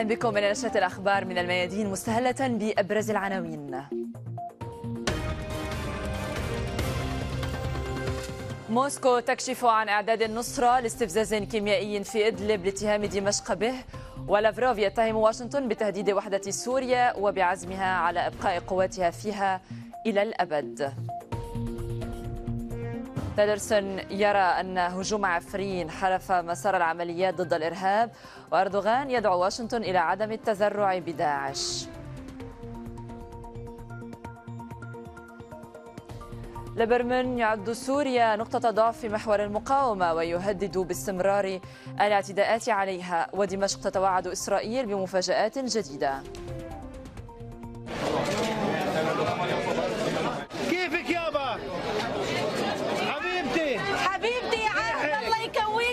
اهلا بكم الى نشره الاخبار من الميادين مستهله بابرز العناوين. موسكو تكشف عن اعداد النصره لاستفزاز كيميائي في ادلب لاتهام دمشق به ولافروف يتهم واشنطن بتهديد وحده سوريا وبعزمها على ابقاء قواتها فيها الى الابد. تيلرسون يرى أن هجوم عفرين حرف مسار العمليات ضد الإرهاب وأردوغان يدعو واشنطن إلى عدم التذرع بداعش لبرمن يعد سوريا نقطة ضعف في محور المقاومة ويهدد باستمرار الاعتداءات عليها ودمشق تتوعد إسرائيل بمفاجآت جديدة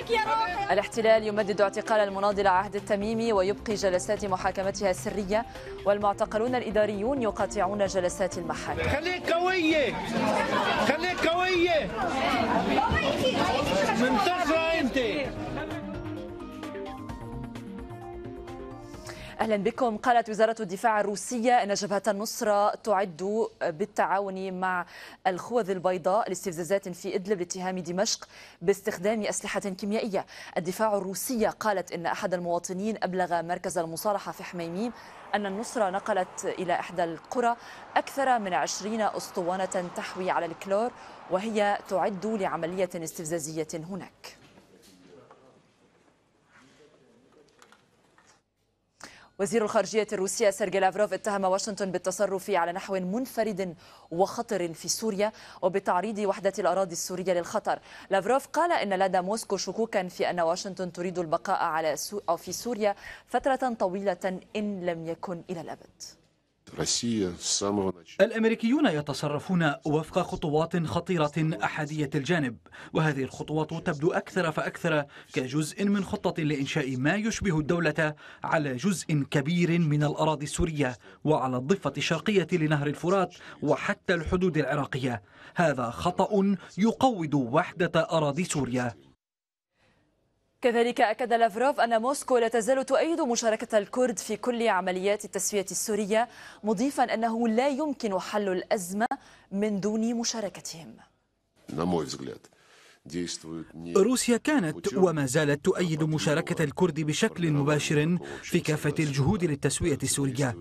يا روحي الاحتلال يمدد اعتقال المناضلة عهد التميمي ويبقي جلسات محاكمتها السرية والمعتقلون الإداريون يقاطعون جلسات المحاكم خليك قوية خليك قوية منتصرة أنت أهلا بكم قالت وزارة الدفاع الروسية أن جبهة النصرة تعد بالتعاون مع الخوذ البيضاء لاستفزازات في إدلب لاتهام دمشق باستخدام أسلحة كيميائية الدفاع الروسية قالت أن أحد المواطنين أبلغ مركز المصالحة في حميميم أن النصرة نقلت إلى إحدى القرى أكثر من عشرين أسطوانة تحوي على الكلور وهي تعد لعملية استفزازية هناك وزير الخارجية الروسية سيرجي لافروف اتهم واشنطن بالتصرف على نحو منفرد وخطر في سوريا وبتعريض وحدة الأراضي السورية للخطر لافروف قال إن لدى موسكو شكوكا في أن واشنطن تريد البقاء على سو... أو في سوريا فترة طويلة إن لم يكن إلى الأبد الامريكيون يتصرفون وفق خطوات خطيره احاديه الجانب وهذه الخطوات تبدو اكثر فاكثر كجزء من خطه لانشاء ما يشبه الدوله على جزء كبير من الاراضي السوريه وعلى الضفه الشرقيه لنهر الفرات وحتى الحدود العراقيه هذا خطا يقوض وحده اراضي سوريا كذلك أكد لافروف أن موسكو لا تزال تؤيد مشاركة الكرد في كل عمليات التسوية السورية مضيفا أنه لا يمكن حل الأزمة من دون مشاركتهم. روسيا كانت وما زالت تؤيد مشاركة الكرد بشكل مباشر في كافة الجهود للتسوية السورية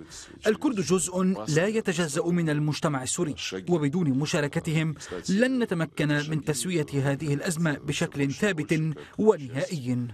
الكرد جزء لا يتجزأ من المجتمع السوري وبدون مشاركتهم لن نتمكن من تسوية هذه الأزمة بشكل ثابت ونهائي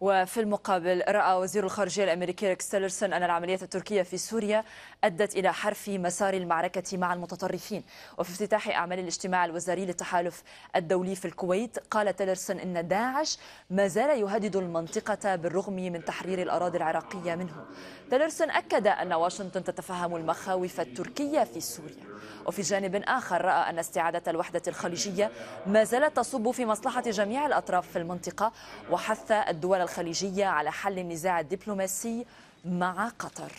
وفي المقابل رأى وزير الخارجية الأمريكي ريك سيلرسون أن العمليات التركية في سوريا أدت إلى حرف مسار المعركة مع المتطرفين وفي افتتاح أعمال الاجتماع الوزاري للتحالف الدولي في الكويت قال تيلرسون ان داعش ما زال يهدد المنطقه بالرغم من تحرير الاراضي العراقيه منه تيلرسون اكد ان واشنطن تتفهم المخاوف التركيه في سوريا وفي جانب اخر راى ان استعاده الوحده الخليجيه ما زالت تصب في مصلحه جميع الاطراف في المنطقه وحث الدول الخليجيه على حل النزاع الدبلوماسي مع قطر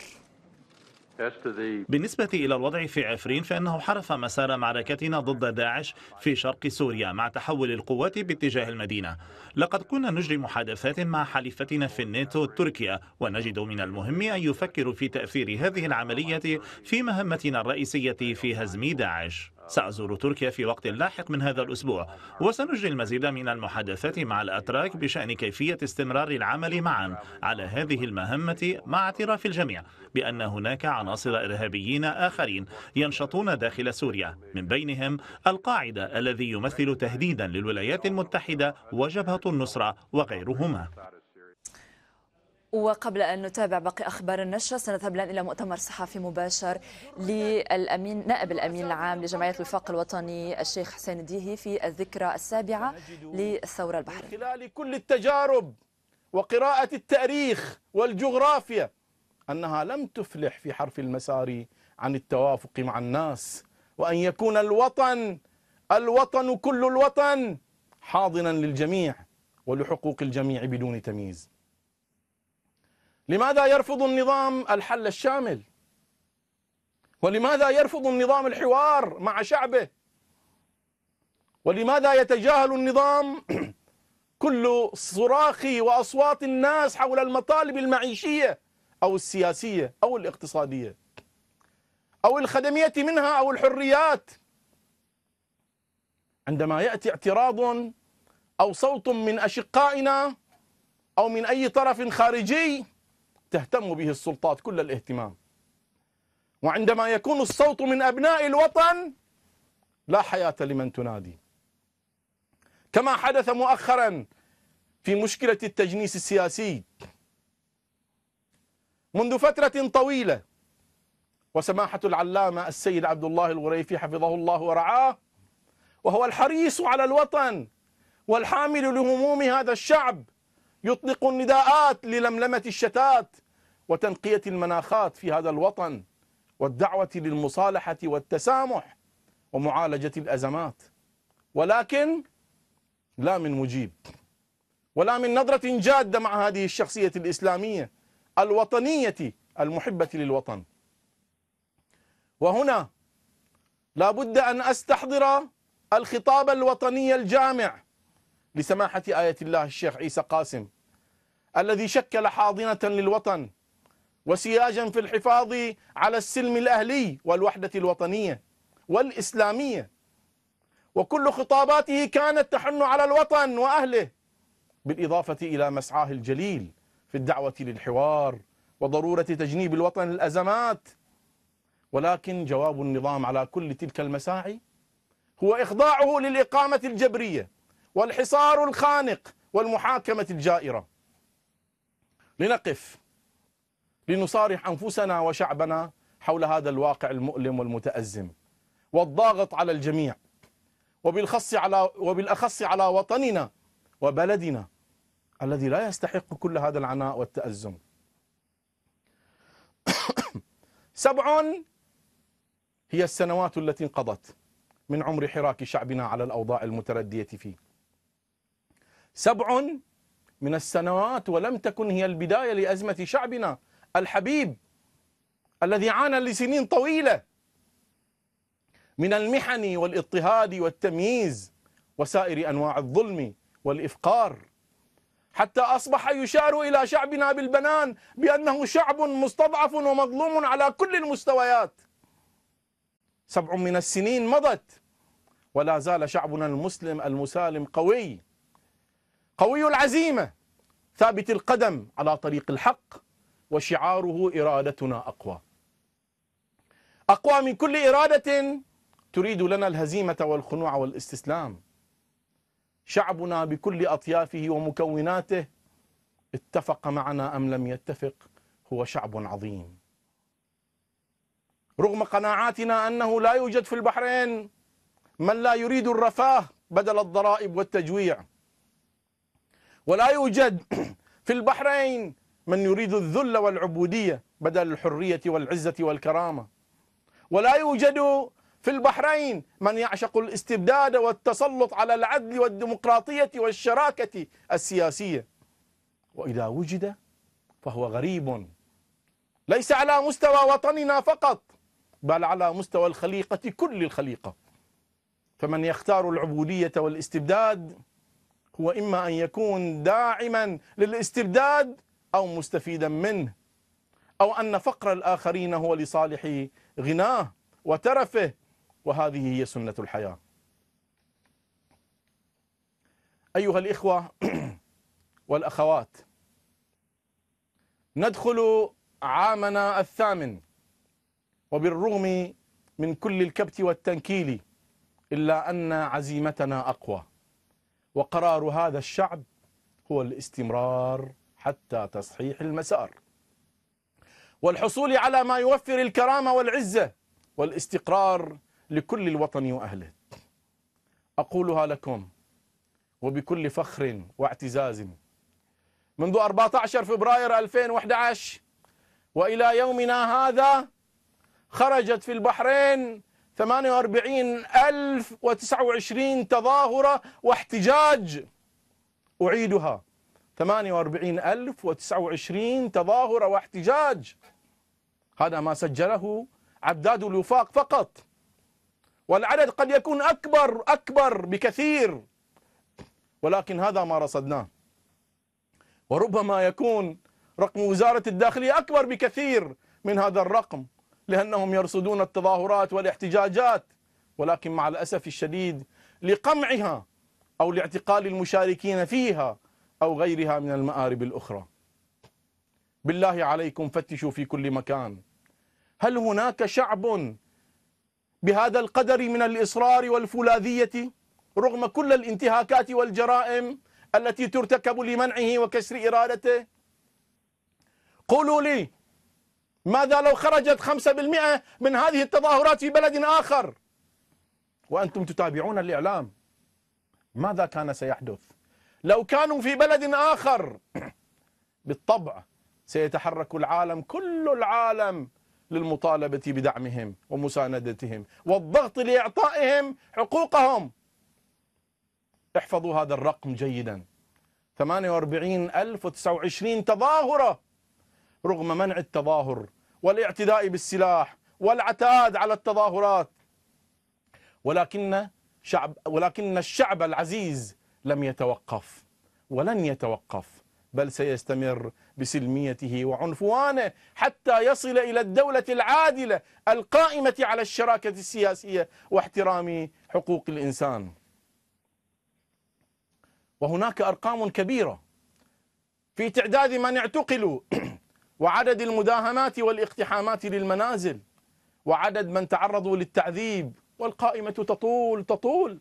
بالنسبة إلى الوضع في عفرين فإنه حرف مسار معركتنا ضد داعش في شرق سوريا مع تحول القوات باتجاه المدينة لقد كنا نجري محادثات مع حليفتنا في الناتو تركيا ونجد من المهم أن يفكروا في تأثير هذه العملية في مهمتنا الرئيسية في هزم داعش سأزور تركيا في وقت لاحق من هذا الأسبوع وسنجري المزيد من المحادثات مع الأتراك بشأن كيفية استمرار العمل معا على هذه المهمة مع اعتراف الجميع بأن هناك عناصر إرهابيين آخرين ينشطون داخل سوريا من بينهم القاعدة الذي يمثل تهديدا للولايات المتحدة وجبهة النصرة وغيرهما وقبل أن نتابع باقي أخبار النشرة سنذهب الآن إلى مؤتمر صحفي مباشر للأمين نائب الأمين العام لجمعية الوفاق الوطني الشيخ حسين الديهي في الذكرى السابعة للثورة البحرية من خلال كل التجارب وقراءة التاريخ والجغرافيا أنها لم تفلح في حرف المسار عن التوافق مع الناس وأن يكون الوطن الوطن كل الوطن حاضنا للجميع ولحقوق الجميع بدون تمييز لماذا يرفض النظام الحل الشامل ولماذا يرفض النظام الحوار مع شعبه ولماذا يتجاهل النظام كل صراخ واصوات الناس حول المطالب المعيشيه او السياسيه او الاقتصاديه او الخدميه منها او الحريات عندما ياتي اعتراض او صوت من اشقائنا او من اي طرف خارجي تهتم به السلطات كل الاهتمام وعندما يكون الصوت من أبناء الوطن لا حياة لمن تنادي كما حدث مؤخرا في مشكلة التجنيس السياسي منذ فترة طويلة وسماحة العلامة السيد عبد الله الغريفي حفظه الله ورعاه وهو الحريص على الوطن والحامل لهموم هذا الشعب يطلق النداءات للملمة الشتات وتنقية المناخات في هذا الوطن والدعوة للمصالحة والتسامح ومعالجة الأزمات ولكن لا من مجيب ولا من نظرة جادة مع هذه الشخصية الإسلامية الوطنية المحبة للوطن وهنا لا بد أن أستحضر الخطاب الوطني الجامع لسماحة آية الله الشيخ عيسى قاسم الذي شكل حاضنة للوطن وسياجا في الحفاظ على السلم الأهلي والوحدة الوطنية والإسلامية وكل خطاباته كانت تحن على الوطن وأهله بالإضافة إلى مسعاه الجليل في الدعوة للحوار وضرورة تجنيب الوطن الأزمات ولكن جواب النظام على كل تلك المساعي هو إخضاعه للإقامة الجبرية والحصار الخانق والمحاكمة الجائرة لنقف لنصارح أنفسنا وشعبنا حول هذا الواقع المؤلم والمتأزم والضاغط على الجميع وبالخص على وبالأخص على وطننا وبلدنا الذي لا يستحق كل هذا العناء والتأزم سبع هي السنوات التي انقضت من عمر حراك شعبنا على الأوضاع المتردية فيه سبع من السنوات ولم تكن هي البداية لأزمة شعبنا الحبيب الذي عانى لسنين طويلة من المحن والاضطهاد والتمييز وسائر أنواع الظلم والإفقار حتى أصبح يشار إلى شعبنا بالبنان بأنه شعب مستضعف ومظلوم على كل المستويات سبع من السنين مضت ولا زال شعبنا المسلم المسالم قوي قوي العزيمة ثابت القدم على طريق الحق وشعاره إرادتنا أقوى أقوى من كل إرادة تريد لنا الهزيمة والخنوع والاستسلام شعبنا بكل أطيافه ومكوناته اتفق معنا أم لم يتفق هو شعب عظيم رغم قناعاتنا أنه لا يوجد في البحرين من لا يريد الرفاه بدل الضرائب والتجويع ولا يوجد في البحرين من يريد الذل والعبودية بدل الحرية والعزة والكرامة ولا يوجد في البحرين من يعشق الاستبداد والتسلط على العدل والديمقراطية والشراكة السياسية وإذا وجد فهو غريب ليس على مستوى وطننا فقط بل على مستوى الخليقة كل الخليقة فمن يختار العبودية والاستبداد هو إما أن يكون داعما للاستبداد أو مستفيدا منه أو أن فقر الآخرين هو لصالح غناه وترفه وهذه هي سنة الحياة أيها الإخوة والأخوات ندخل عامنا الثامن وبالرغم من كل الكبت والتنكيل إلا أن عزيمتنا أقوى وقرار هذا الشعب هو الاستمرار حتى تصحيح المسار والحصول على ما يوفر الكرامة والعزة والاستقرار لكل الوطن وأهله أقولها لكم وبكل فخر واعتزاز منذ 14 فبراير 2011 وإلى يومنا هذا خرجت في البحرين 48029 تظاهرة واحتجاج أعيدها 48029 تظاهرة واحتجاج هذا ما سجله عداد الوفاق فقط والعدد قد يكون أكبر أكبر بكثير ولكن هذا ما رصدناه وربما يكون رقم وزارة الداخلية أكبر بكثير من هذا الرقم لأنهم يرصدون التظاهرات والاحتجاجات ولكن مع الأسف الشديد لقمعها أو لاعتقال المشاركين فيها أو غيرها من المآرب الأخرى بالله عليكم فتشوا في كل مكان هل هناك شعب بهذا القدر من الإصرار والفولاذية رغم كل الانتهاكات والجرائم التي ترتكب لمنعه وكسر إرادته قولوا لي ماذا لو خرجت 5% من هذه التظاهرات في بلد آخر وأنتم تتابعون الإعلام ماذا كان سيحدث لو كانوا في بلد آخر بالطبع سيتحرك العالم كل العالم للمطالبة بدعمهم ومساندتهم والضغط لإعطائهم حقوقهم احفظوا هذا الرقم جيدا 48029 تظاهرة رغم منع التظاهر والاعتداء بالسلاح والعتاد على التظاهرات ولكن شعب ولكن الشعب العزيز لم يتوقف ولن يتوقف بل سيستمر بسلميته وعنفوانه حتى يصل الى الدوله العادله القائمه على الشراكه السياسيه واحترام حقوق الانسان. وهناك ارقام كبيره في تعداد من اعتقلوا وعدد المداهمات والاقتحامات للمنازل وعدد من تعرضوا للتعذيب والقائمه تطول تطول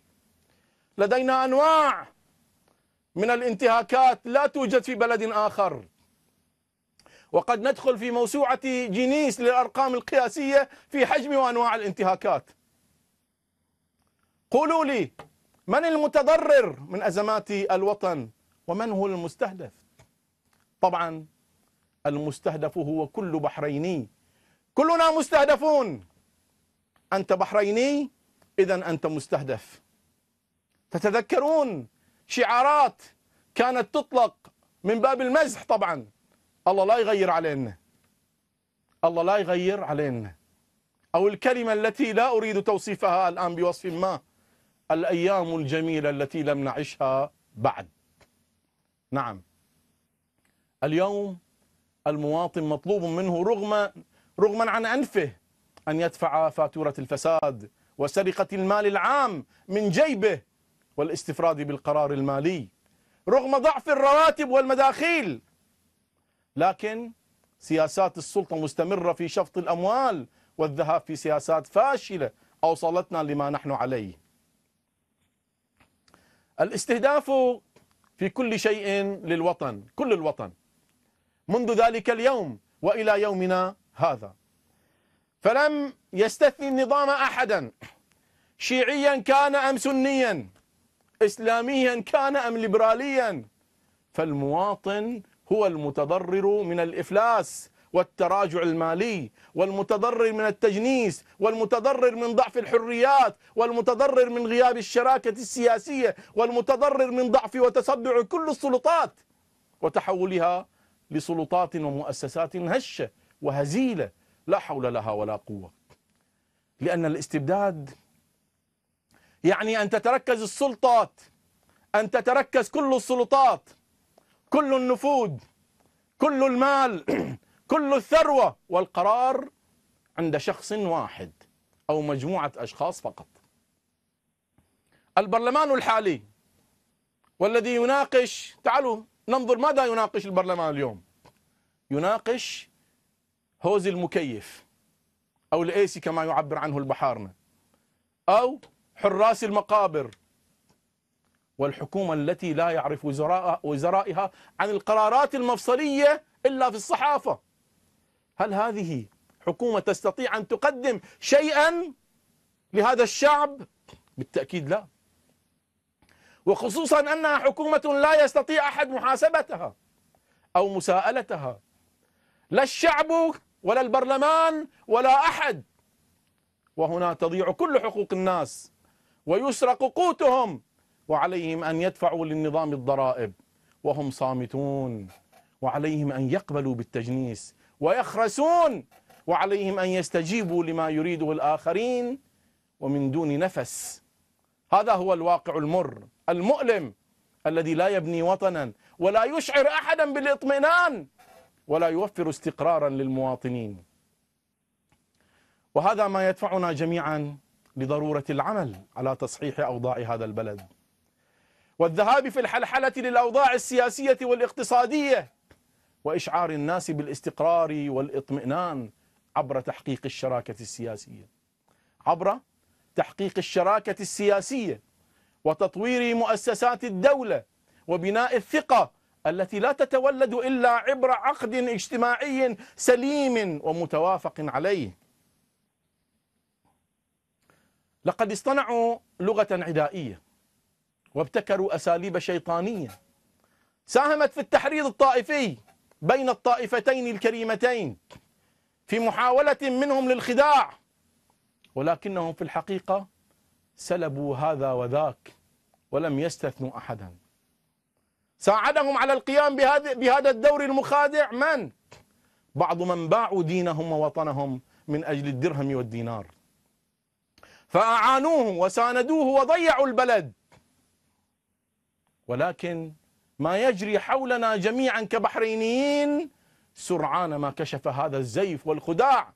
لدينا انواع من الانتهاكات لا توجد في بلد آخر وقد ندخل في موسوعة جنيس للأرقام القياسية في حجم وأنواع الانتهاكات قولوا لي من المتضرر من أزمات الوطن ومن هو المستهدف طبعا المستهدف هو كل بحريني كلنا مستهدفون أنت بحريني إذا أنت مستهدف تتذكرون شعارات كانت تطلق من باب المزح طبعا الله لا يغير علينا الله لا يغير علينا أو الكلمة التي لا أريد توصيفها الآن بوصف ما الأيام الجميلة التي لم نعشها بعد نعم اليوم المواطن مطلوب منه رغم رغما عن أنفه أن يدفع فاتورة الفساد وسرقة المال العام من جيبه والاستفراد بالقرار المالي رغم ضعف الرواتب والمداخيل لكن سياسات السلطة مستمرة في شفط الأموال والذهاب في سياسات فاشلة أوصلتنا لما نحن عليه الاستهداف في كل شيء للوطن كل الوطن منذ ذلك اليوم وإلى يومنا هذا فلم يستثني النظام أحدا شيعيا كان أم سنيا إسلاميا كان أم ليبراليا فالمواطن هو المتضرر من الإفلاس والتراجع المالي والمتضرر من التجنيس والمتضرر من ضعف الحريات والمتضرر من غياب الشراكة السياسية والمتضرر من ضعف وتصدع كل السلطات وتحولها لسلطات ومؤسسات هشة وهزيلة لا حول لها ولا قوة لأن الاستبداد يعني أن تتركز السلطات أن تتركز كل السلطات كل النفوذ كل المال كل الثروة والقرار عند شخص واحد أو مجموعة أشخاص فقط البرلمان الحالي والذي يناقش تعالوا ننظر ماذا يناقش البرلمان اليوم يناقش هوز المكيف أو الأيسي كما يعبر عنه البحارنة أو حراس المقابر والحكومة التي لا يعرف وزرائها عن القرارات المفصلية إلا في الصحافة هل هذه حكومة تستطيع أن تقدم شيئا لهذا الشعب بالتأكيد لا وخصوصا أنها حكومة لا يستطيع أحد محاسبتها أو مساءلتها لا الشعب ولا البرلمان ولا أحد وهنا تضيع كل حقوق الناس ويسرق قوتهم وعليهم أن يدفعوا للنظام الضرائب وهم صامتون وعليهم أن يقبلوا بالتجنيس ويخرسون وعليهم أن يستجيبوا لما يريده الآخرين ومن دون نفس هذا هو الواقع المر المؤلم الذي لا يبني وطنا ولا يشعر أحدا بالاطمئنان ولا يوفر استقرارا للمواطنين وهذا ما يدفعنا جميعا لضرورة العمل على تصحيح أوضاع هذا البلد والذهاب في الحلحلة للأوضاع السياسية والاقتصادية وإشعار الناس بالاستقرار والإطمئنان عبر تحقيق الشراكة السياسية عبر تحقيق الشراكة السياسية وتطوير مؤسسات الدولة وبناء الثقة التي لا تتولد إلا عبر عقد اجتماعي سليم ومتوافق عليه لقد اصطنعوا لغة عدائية وابتكروا أساليب شيطانية ساهمت في التحريض الطائفي بين الطائفتين الكريمتين في محاولة منهم للخداع ولكنهم في الحقيقة سلبوا هذا وذاك ولم يستثنوا أحدا ساعدهم على القيام بهذا بهذا الدور المخادع من؟ بعض من باعوا دينهم ووطنهم من أجل الدرهم والدينار فأعانوه وساندوه وضيعوا البلد ولكن ما يجري حولنا جميعا كبحرينيين سرعان ما كشف هذا الزيف والخداع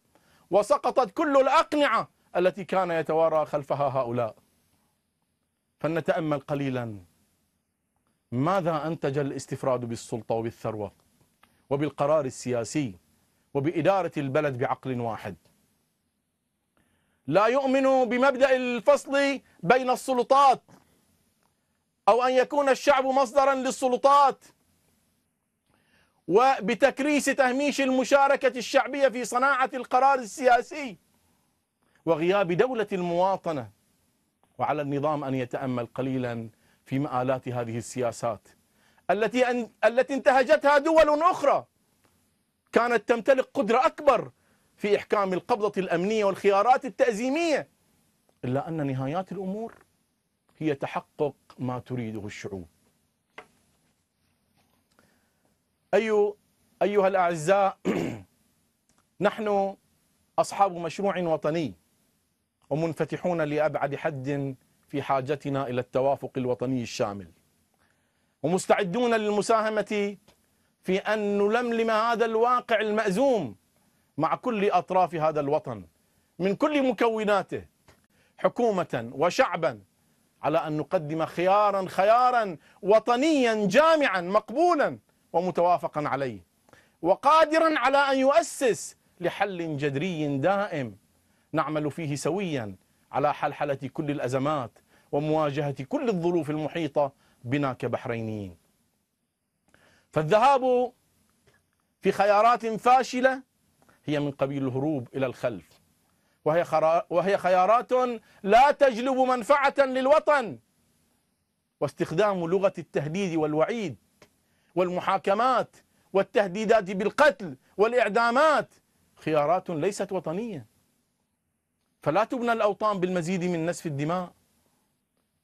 وسقطت كل الأقنعة التي كان يتوارى خلفها هؤلاء فلنتأمل قليلا ماذا أنتج الاستفراد بالسلطة وبالثروة وبالقرار السياسي وبإدارة البلد بعقل واحد لا يؤمن بمبدأ الفصل بين السلطات أو أن يكون الشعب مصدرا للسلطات وبتكريس تهميش المشاركة الشعبية في صناعة القرار السياسي وغياب دولة المواطنة وعلى النظام أن يتأمل قليلا في مآلات هذه السياسات التي أن التي انتهجتها دول أخرى كانت تمتلك قدرة أكبر في إحكام القبضة الأمنية والخيارات التأزيمية إلا أن نهايات الأمور هي تحقق ما تريده الشعوب أي أيها الأعزاء نحن أصحاب مشروع وطني ومنفتحون لأبعد حد في حاجتنا إلى التوافق الوطني الشامل ومستعدون للمساهمة في أن نلملم هذا الواقع المأزوم مع كل أطراف هذا الوطن من كل مكوناته حكومة وشعبا على أن نقدم خيارا خيارا وطنيا جامعا مقبولا ومتوافقا عليه وقادرا على أن يؤسس لحل جذري دائم نعمل فيه سويا على حلحلة كل الأزمات ومواجهة كل الظروف المحيطة بنا كبحرينيين فالذهاب في خيارات فاشلة هي من قبيل الهروب إلى الخلف وهي, وهي خيارات لا تجلب منفعة للوطن واستخدام لغة التهديد والوعيد والمحاكمات والتهديدات بالقتل والإعدامات خيارات ليست وطنية فلا تبنى الأوطان بالمزيد من نسف الدماء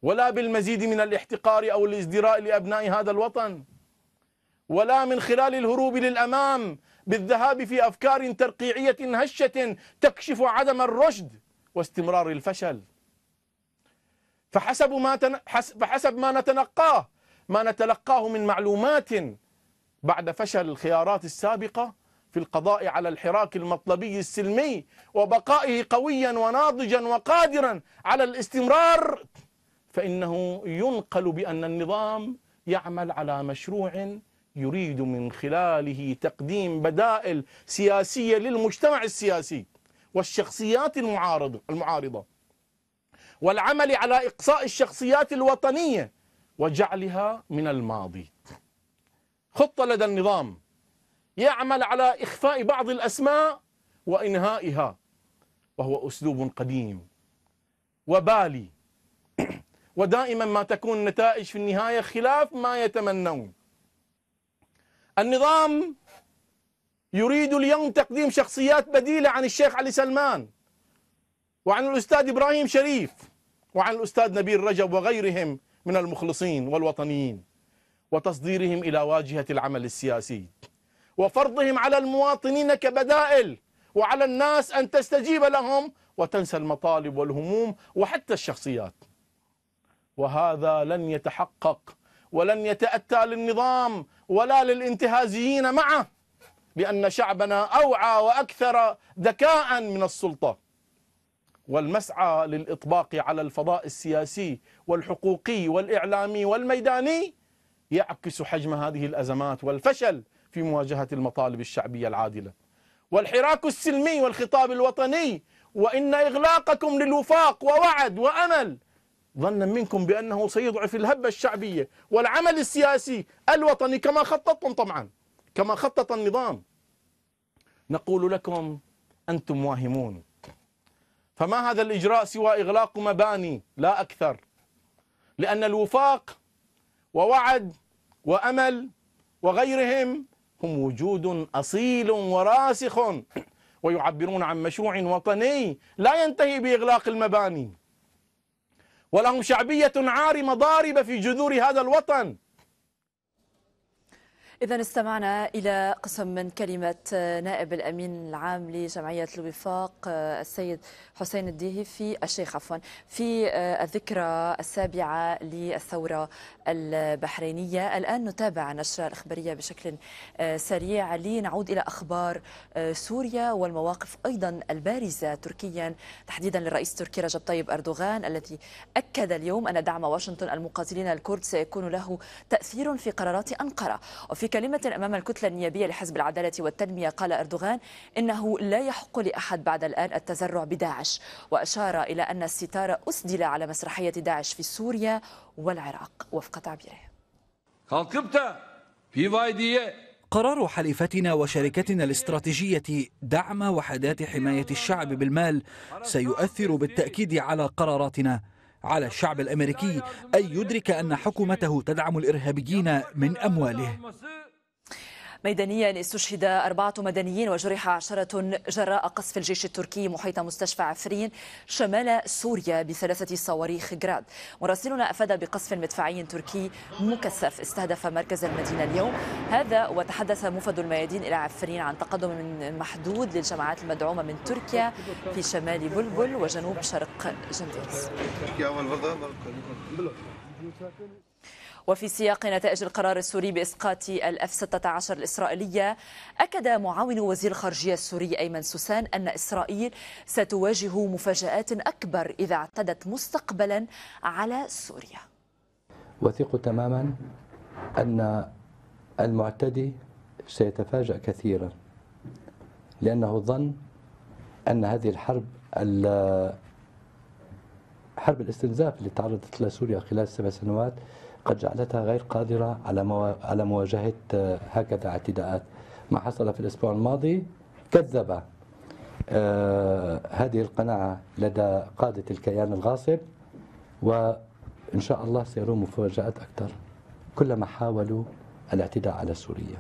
ولا بالمزيد من الاحتقار أو الازدراء لأبناء هذا الوطن ولا من خلال الهروب للأمام بالذهاب في أفكار ترقيعية هشة تكشف عدم الرشد واستمرار الفشل فحسب ما تن... حس... فحسب ما نتلقاه ما نتلقاه من معلومات بعد فشل الخيارات السابقة في القضاء على الحراك المطلبي السلمي وبقائه قويا وناضجا وقادرا على الاستمرار فإنه ينقل بأن النظام يعمل على مشروع يريد من خلاله تقديم بدائل سياسية للمجتمع السياسي والشخصيات المعارضة المعارضة والعمل على إقصاء الشخصيات الوطنية وجعلها من الماضي خطة لدى النظام يعمل على إخفاء بعض الأسماء وإنهائها وهو أسلوب قديم وبالي ودائما ما تكون النتائج في النهاية خلاف ما يتمنون النظام يريد اليوم تقديم شخصيات بديلة عن الشيخ علي سلمان وعن الأستاذ إبراهيم شريف وعن الأستاذ نبيل رجب وغيرهم من المخلصين والوطنيين وتصديرهم إلى واجهة العمل السياسي وفرضهم على المواطنين كبدائل وعلى الناس أن تستجيب لهم وتنسى المطالب والهموم وحتى الشخصيات وهذا لن يتحقق ولن يتأتى للنظام ولا للانتهازيين معه لأن شعبنا أوعى وأكثر ذكاء من السلطة والمسعى للإطباق على الفضاء السياسي والحقوقي والإعلامي والميداني يعكس حجم هذه الأزمات والفشل في مواجهة المطالب الشعبية العادلة والحراك السلمي والخطاب الوطني وإن إغلاقكم للوفاق ووعد وأمل ظنا منكم بأنه سيضعف الهبة الشعبية والعمل السياسي الوطني كما خططتم طبعا كما خطط النظام نقول لكم أنتم واهمون فما هذا الإجراء سوى إغلاق مباني لا أكثر لأن الوفاق ووعد وأمل وغيرهم هم وجود أصيل وراسخ ويعبرون عن مشروع وطني لا ينتهي بإغلاق المباني ولهم شعبية عارمة ضاربة في جذور هذا الوطن إذا استمعنا إلى قسم من كلمة آه، نائب الأمين العام لجمعية الوفاق آه، السيد حسين الديهي في الشيخ عفوا في آه، الذكرى السابعة للثورة البحرينية الآن نتابع نشرة الإخبارية بشكل سريع لنعود إلى أخبار سوريا والمواقف أيضا البارزة تركيا تحديدا للرئيس التركي رجب طيب أردوغان الذي أكد اليوم أن دعم واشنطن المقاتلين الكرد سيكون له تأثير في قرارات أنقرة وفي بكلمة أمام الكتلة النيابية لحزب العدالة والتنمية قال أردوغان إنه لا يحق لأحد بعد الآن التزرع بداعش وأشار إلى أن الستار أسدل على مسرحية داعش في سوريا والعراق وفق تعبيره قرار حليفتنا وشركتنا الاستراتيجية دعم وحدات حماية الشعب بالمال سيؤثر بالتأكيد على قراراتنا على الشعب الامريكي ان يدرك ان حكومته تدعم الارهابيين من امواله ميدانيا استشهد أربعة مدنيين وجرح عشرة جراء قصف الجيش التركي محيط مستشفى عفرين شمال سوريا بثلاثة صواريخ جراد مراسلنا أفاد بقصف مدفعي تركي مكثف استهدف مركز المدينة اليوم هذا وتحدث مفد الميادين إلى عفرين عن تقدم محدود للجماعات المدعومة من تركيا في شمال بلبل وجنوب شرق جنديز وفي سياق نتائج القرار السوري بإسقاط الأف 16 الإسرائيلية أكد معاون وزير الخارجية السوري أيمن سوسان أن إسرائيل ستواجه مفاجآت أكبر إذا اعتدت مستقبلا على سوريا وثق تماما أن المعتدي سيتفاجأ كثيرا لأنه ظن أن هذه الحرب حرب الاستنزاف اللي تعرضت لها سوريا خلال سبع سنوات قد جعلتها غير قادرة على على مواجهة آه، هكذا اعتداءات ما حصل في الأسبوع الماضي كذب آه، هذه القناعة لدى قادة الكيان الغاصب وإن شاء الله سيروا مفاجآت أكثر كلما حاولوا الاعتداء على سوريا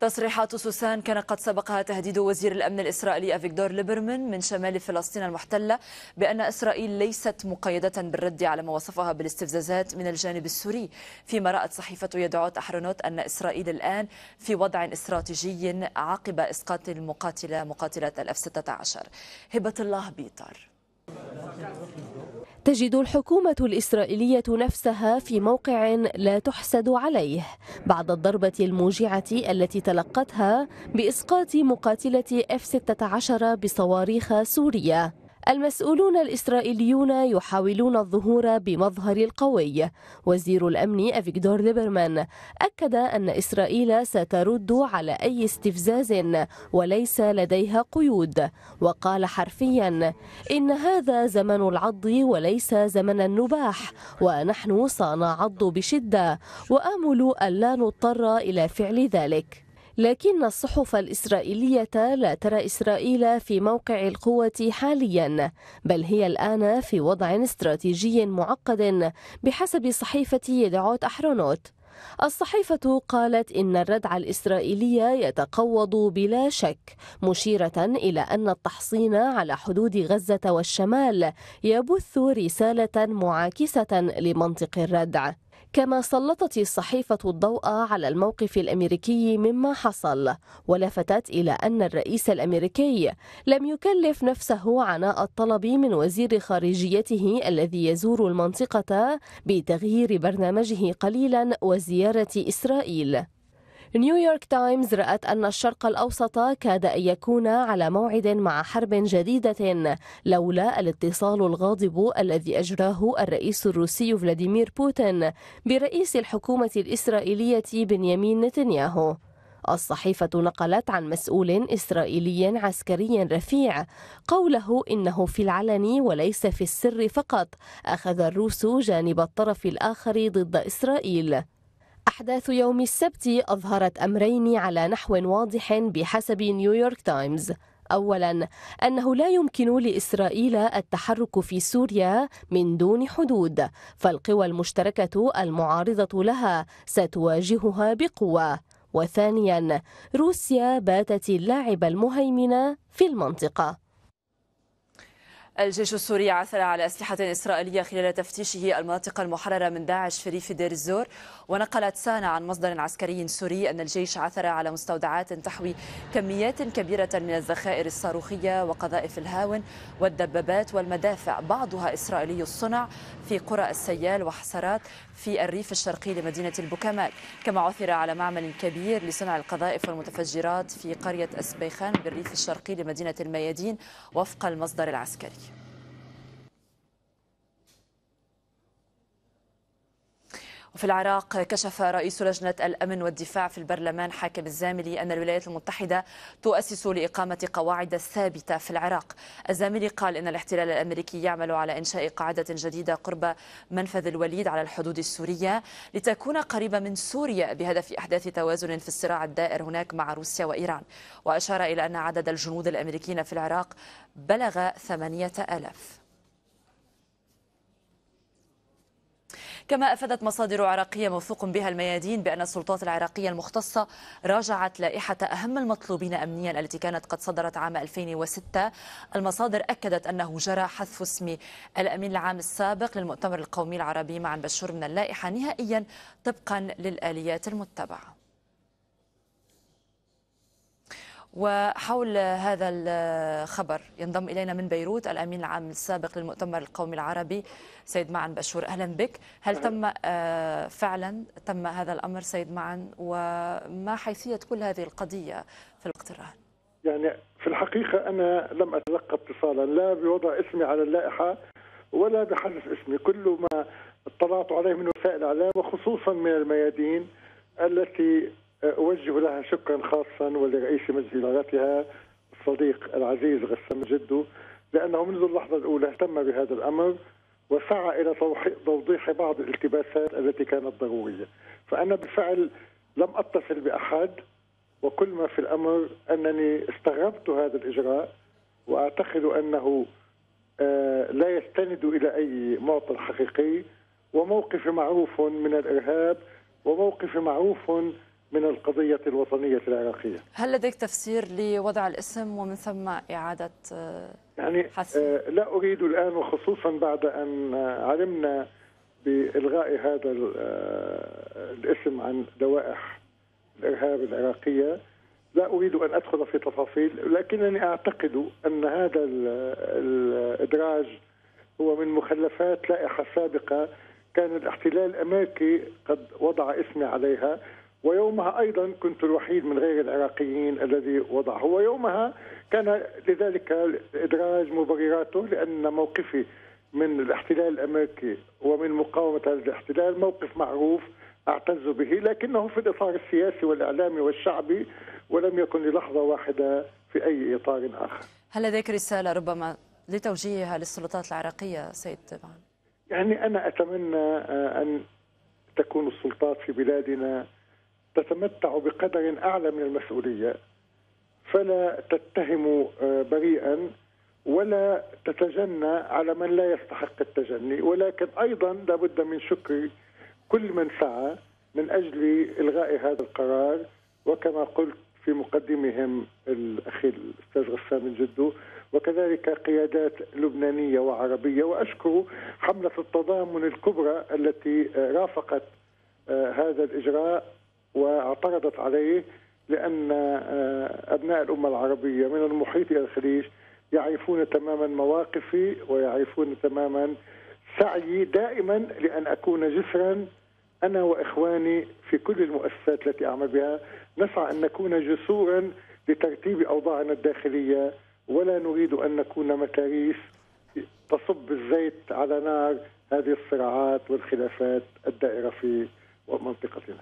تصريحات سوسان كان قد سبقها تهديد وزير الأمن الإسرائيلي أفيغدور ليبرمان من شمال فلسطين المحتلة بأن إسرائيل ليست مقيدة بالرد على ما وصفها بالاستفزازات من الجانب السوري فيما رأت صحيفة يدعوت أحرنوت أن إسرائيل الآن في وضع استراتيجي عقب إسقاط المقاتلة مقاتلة الأف 16 هبة الله بيطار تجد الحكومة الإسرائيلية نفسها في موقع لا تحسد عليه بعد الضربة الموجعة التي تلقتها بإسقاط مقاتلة F-16 بصواريخ سورية المسؤولون الإسرائيليون يحاولون الظهور بمظهر القوي وزير الأمن أفيكدور ليبرمان أكد أن إسرائيل سترد على أي استفزاز وليس لديها قيود وقال حرفيا إن هذا زمن العض وليس زمن النباح ونحن سنعض بشدة وآمل ألا نضطر إلى فعل ذلك لكن الصحف الإسرائيلية لا ترى إسرائيل في موقع القوة حاليا بل هي الآن في وضع استراتيجي معقد بحسب صحيفة يدعوت أحرونوت الصحيفة قالت إن الردع الإسرائيلي يتقوض بلا شك مشيرة إلى أن التحصين على حدود غزة والشمال يبث رسالة معاكسة لمنطق الردع كما سلطت الصحيفة الضوء على الموقف الأمريكي مما حصل ولفتت إلى أن الرئيس الأمريكي لم يكلف نفسه عناء الطلب من وزير خارجيته الذي يزور المنطقة بتغيير برنامجه قليلا وزيارة إسرائيل نيويورك تايمز رأت أن الشرق الأوسط كاد أن يكون على موعد مع حرب جديدة لولا الاتصال الغاضب الذي أجراه الرئيس الروسي فلاديمير بوتين برئيس الحكومة الإسرائيلية بنيامين نتنياهو الصحيفة نقلت عن مسؤول إسرائيلي عسكري رفيع قوله إنه في العلن وليس في السر فقط أخذ الروس جانب الطرف الآخر ضد إسرائيل أحداث يوم السبت أظهرت أمرين على نحو واضح بحسب نيويورك تايمز اولا انه لا يمكن لاسرائيل التحرك في سوريا من دون حدود فالقوى المشتركه المعارضه لها ستواجهها بقوه وثانيا روسيا باتت اللاعب المهيمن في المنطقه الجيش السوري عثر على أسلحة إسرائيلية خلال تفتيشه المناطق المحررة من داعش في ريف دير الزور ونقلت سانا عن مصدر عسكري سوري أن الجيش عثر على مستودعات تحوي كميات كبيرة من الذخائر الصاروخية وقذائف الهاون والدبابات والمدافع بعضها إسرائيلي الصنع في قرى السيال وحسرات في الريف الشرقي لمدينة البكمال كما عثر على معمل كبير لصنع القذائف والمتفجرات في قرية أسبيخان بالريف الشرقي لمدينة الميادين وفق المصدر العسكري في العراق كشف رئيس لجنة الأمن والدفاع في البرلمان حاكم الزاملي أن الولايات المتحدة تؤسس لإقامة قواعد ثابتة في العراق الزاملي قال إن الاحتلال الأمريكي يعمل على إنشاء قاعدة جديدة قرب منفذ الوليد على الحدود السورية لتكون قريبة من سوريا بهدف إحداث توازن في الصراع الدائر هناك مع روسيا وإيران وأشار إلى أن عدد الجنود الأمريكيين في العراق بلغ ثمانية آلاف كما أفادت مصادر عراقية موثوق بها الميادين بأن السلطات العراقية المختصة راجعت لائحة أهم المطلوبين أمنيا التي كانت قد صدرت عام 2006 المصادر أكدت أنه جرى حذف اسم الأمين العام السابق للمؤتمر القومي العربي مع بشور من اللائحة نهائيا طبقا للآليات المتبعة وحول هذا الخبر ينضم إلينا من بيروت الأمين العام السابق للمؤتمر القومي العربي سيد معن بشور أهلا بك هل تم آه، فعلا تم هذا الأمر سيد معن وما حيثية كل هذه القضية في الاقتران يعني في الحقيقة أنا لم أتلقى اتصالا لا بوضع اسمي على اللائحة ولا بحذف اسمي كل ما اطلعت عليه من وسائل الإعلام وخصوصا من الميادين التي أوجه لها شكرا خاصا ولرئيس مجلس إدارتها الصديق العزيز غسان جدو لأنه منذ اللحظة الأولى اهتم بهذا الأمر وسعى إلى توضيح بعض الالتباسات التي كانت ضرورية فأنا بالفعل لم أتصل بأحد وكل ما في الأمر أنني استغربت هذا الإجراء وأعتقد أنه آه، لا يستند إلى أي معطى حقيقي وموقف معروف من الإرهاب وموقف معروف من القضية الوطنية العراقية هل لديك تفسير لوضع الاسم ومن ثم إعادة آه، يعني آه، لا أريد الآن وخصوصا بعد أن علمنا بإلغاء هذا آه، الاسم عن دوائح الإرهاب العراقية لا أريد أن أدخل في تفاصيل لكنني أعتقد أن هذا الإدراج هو من مخلفات لائحة سابقة كان الاحتلال الأمريكي قد وضع اسمي عليها ويومها أيضا كنت الوحيد من غير العراقيين الذي وضعه ويومها كان لذلك إدراج مبرراته لأن موقفي من الاحتلال الأمريكي ومن مقاومة هذا الاحتلال موقف معروف أعتز به لكنه في الإطار السياسي والإعلامي والشعبي ولم يكن للحظة واحدة في أي إطار آخر هل لديك رسالة ربما لتوجيهها للسلطات العراقية سيد طبعا يعني أنا أتمنى آه، أن تكون السلطات في بلادنا تتمتع بقدر اعلى من المسؤوليه فلا تتهم آه، بريئا ولا تتجنى على من لا يستحق التجني ولكن ايضا لابد من شكر كل من سعى من اجل الغاء هذا القرار وكما قلت في مقدمهم الاخي الاستاذ غسان جدو وكذلك قيادات لبنانيه وعربيه واشكر حمله التضامن الكبرى التي آه، رافقت آه، هذا الاجراء واعترضت عليه لأن آه، أبناء الأمة العربية من المحيط إلى الخليج يعرفون تماما مواقفي ويعرفون تماما سعيي دائما لأن أكون جسرا أنا وإخواني في كل المؤسسات التي أعمل بها نسعى أن نكون جسورا لترتيب أوضاعنا الداخلية ولا نريد أن نكون مكاريس تصب الزيت على نار هذه الصراعات والخلافات الدائرة في منطقتنا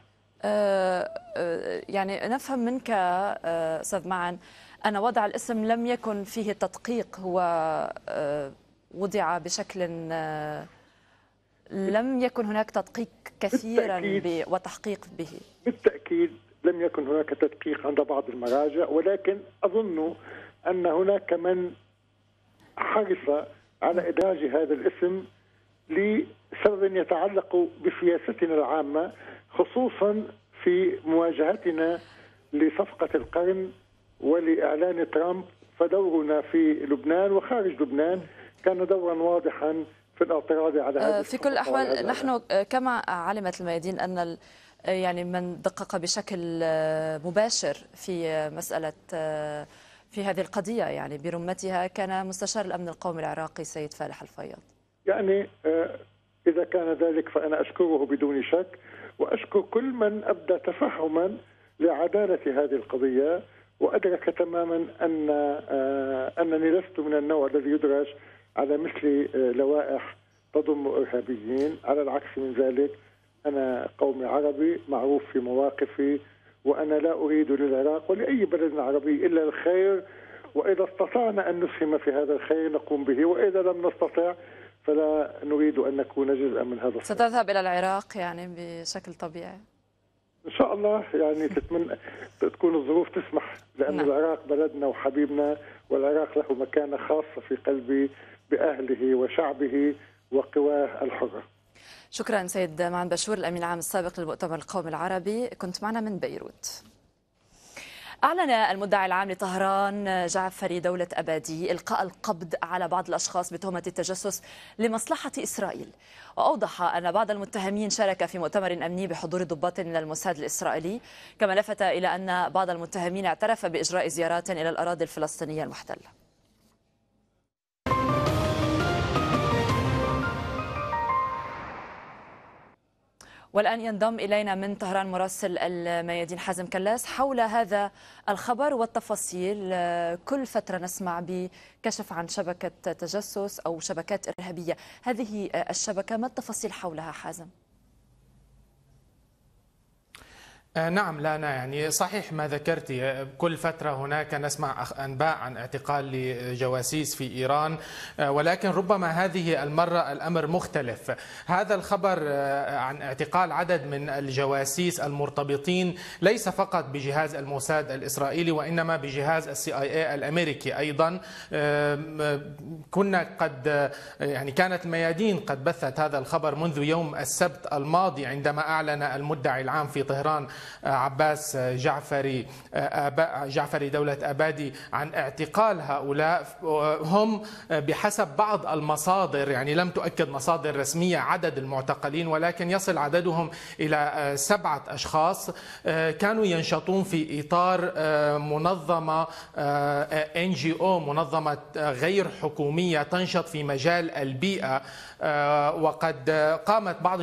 آه، آه، يعني نفهم منك آه، استاذ معن ان وضع الاسم لم يكن فيه تدقيق هو وضع بشكل لم يكن هناك تدقيق كثيرا وتحقيق به بالتاكيد لم يكن هناك تدقيق عند بعض المراجع ولكن اظن ان هناك من حرص على ادراج هذا الاسم لسبب يتعلق بسياستنا العامه خصوصا في مواجهتنا لصفقة القرن ولإعلان ترامب فدورنا في لبنان وخارج لبنان كان دورا واضحا في الاعتراض على هذه آه، في كل الاحوال نحن آه، كما علمت الميادين ان آه، يعني من دقق بشكل مباشر في مساله في هذه القضيه يعني برمتها كان مستشار الامن القومي العراقي سيد فالح الفياض يعني اذا كان ذلك فانا اشكره بدون شك واشكر كل من ابدى تفهما لعداله هذه القضيه وادرك تماما ان آه، انني لست من النوع الذي يدرج على مثل آه، لوائح تضم ارهابيين، على العكس من ذلك انا قومي عربي معروف في مواقفي وانا لا اريد للعراق ولاي بلد عربي الا الخير واذا استطعنا ان نسهم في هذا الخير نقوم به واذا لم نستطع فلا نريد أن نكون جزءا من هذا الصراع ستذهب إلى العراق يعني بشكل طبيعي ان شاء الله يعني تتمنى تكون الظروف تسمح لان نعم. العراق بلدنا وحبيبنا والعراق له مكانه خاصه في قلبي باهله وشعبه وقواه الحره. شكرا سيد معن بشور الامين العام السابق للمؤتمر القومي العربي كنت معنا من بيروت. أعلن المدعي العام لطهران جعفري دولة أبادي إلقاء القبض على بعض الأشخاص بتهمة التجسس لمصلحة إسرائيل وأوضح أن بعض المتهمين شارك في مؤتمر أمني بحضور ضباط من الموساد الإسرائيلي كما لفت إلى أن بعض المتهمين اعترف بإجراء زيارات إلى الأراضي الفلسطينية المحتلة والآن ينضم إلينا من طهران مراسل الميادين حازم كلاس حول هذا الخبر والتفاصيل آه، كل فترة نسمع بكشف عن شبكة تجسس أو شبكات إرهابية هذه آه، الشبكة ما التفاصيل حولها حازم؟ آه، نعم لا أنا يعني صحيح ما ذكرت آه، كل فترة هناك نسمع أنباء عن اعتقال لجواسيس في إيران آه، ولكن ربما هذه المرة الأمر مختلف هذا الخبر عن اعتقال عدد من الجواسيس المرتبطين ليس فقط بجهاز الموساد الإسرائيلي وإنما بجهاز السي آي اي الأمريكي أيضا كنا قد يعني كانت الميادين قد بثت هذا الخبر منذ يوم السبت الماضي عندما أعلن المدعي العام في طهران عباس جعفري جعفري دولة أبادي عن اعتقال هؤلاء هم بحسب بعض المصادر يعني لم تؤكد مصادر رسمية عدد المعتقلين ولكن يصل عددهم إلى آه، سبعة أشخاص آه، كانوا ينشطون في إطار آه، منظمة ان جي او منظمة غير حكومية تنشط في مجال البيئة وقد قامت بعض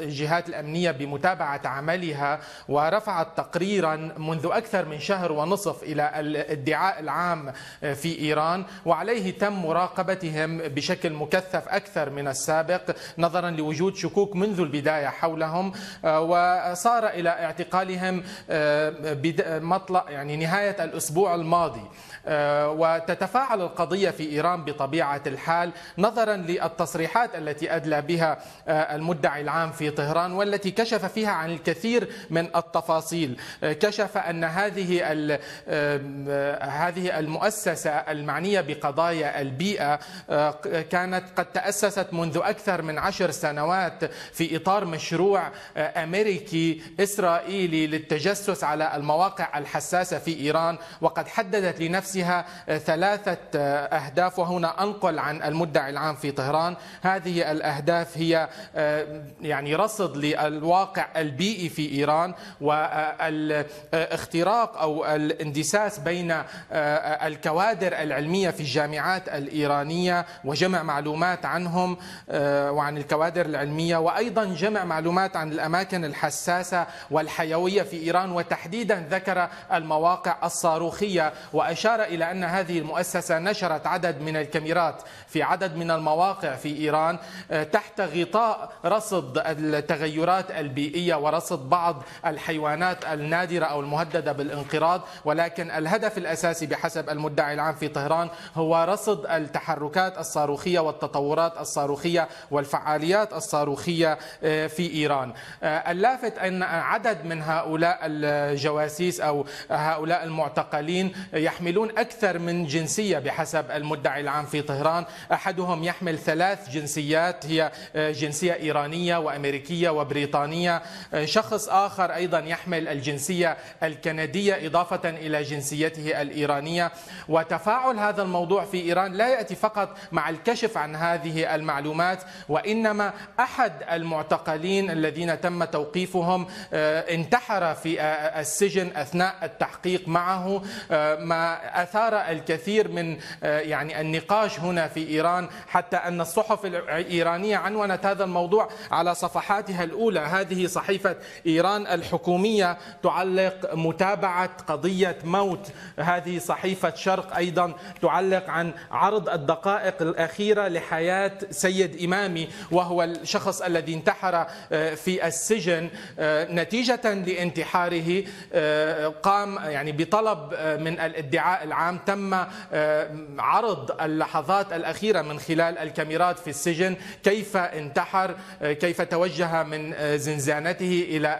الجهات الأمنية بمتابعة عملها و ورفعت تقريرا منذ أكثر من شهر ونصف إلى الادعاء العام في إيران وعليه تم مراقبتهم بشكل مكثف أكثر من السابق نظرا لوجود شكوك منذ البداية حولهم آه، وصار إلى اعتقالهم آه، مطلع يعني نهاية الأسبوع الماضي آه، وتتفاعل القضية في إيران بطبيعة الحال نظرا للتصريحات التي أدلى بها آه، المدعي العام في طهران والتي كشف فيها عن الكثير من التفاصيل آه، كشف أن هذه هذه المؤسسة المعنية بقضايا البيئة كانت قد تأسست منذ أكثر من عشر سنوات في إطار مشروع أمريكي إسرائيلي للتجسس على المواقع الحساسة في إيران وقد حددت لنفسها نفسها آه، ثلاثة آه، أهداف وهنا أنقل عن المدعي العام في طهران هذه الأهداف هي آه، يعني رصد للواقع البيئي في إيران والاختراق أو الاندساس بين الكوادر العلمية في الجامعات الإيرانية وجمع معلومات عنهم وعن الكوادر العلمية وأيضا جمع معلومات عن الأماكن الحساسة والحيوية في إيران وتحديدا ذكر المواقع الصاروخية وأشار أشار إلى أن هذه المؤسسة نشرت عدد من الكاميرات في عدد من المواقع في إيران آه، تحت غطاء رصد التغيرات البيئية ورصد بعض الحيوانات النادرة أو المهددة بالانقراض ولكن الهدف الأساسي بحسب المدعي العام في طهران هو رصد التحركات الصاروخية والتطورات الصاروخية والفعاليات الصاروخية آه، في إيران آه، اللافت أن عدد من هؤلاء الجواسيس أو هؤلاء المعتقلين يحملون أكثر من جنسية بحسب المدعي العام في طهران أحدهم يحمل ثلاث جنسيات هي آه، جنسية إيرانية وأمريكية وبريطانية آه، شخص آخر أيضا يحمل الجنسية الكندية إضافة إلى جنسيته الإيرانية وتفاعل هذا الموضوع في إيران لا يأتي فقط مع الكشف عن هذه المعلومات وإنما أحد المعتقلين الذين تم توقيفهم آه، انتحر في السجن أثناء التحقيق معه ما اثار الكثير من آه، يعني النقاش هنا في ايران حتى ان الصحف الايرانيه عنونت هذا الموضوع على صفحاتها الاولى هذه صحيفه ايران الحكوميه تعلق متابعه قضيه موت هذه صحيفه شرق ايضا تعلق عن عرض الدقائق الاخيره لحياه سيد امامي وهو الشخص الذي انتحر آه، في السجن آه، نتيجه لانتحاره قام يعني بطلب من الادعاء العام تم آه، عرض اللحظات الأخيرة من خلال الكاميرات في السجن كيف انتحر آه، كيف توجه من آه، زنزانته إلى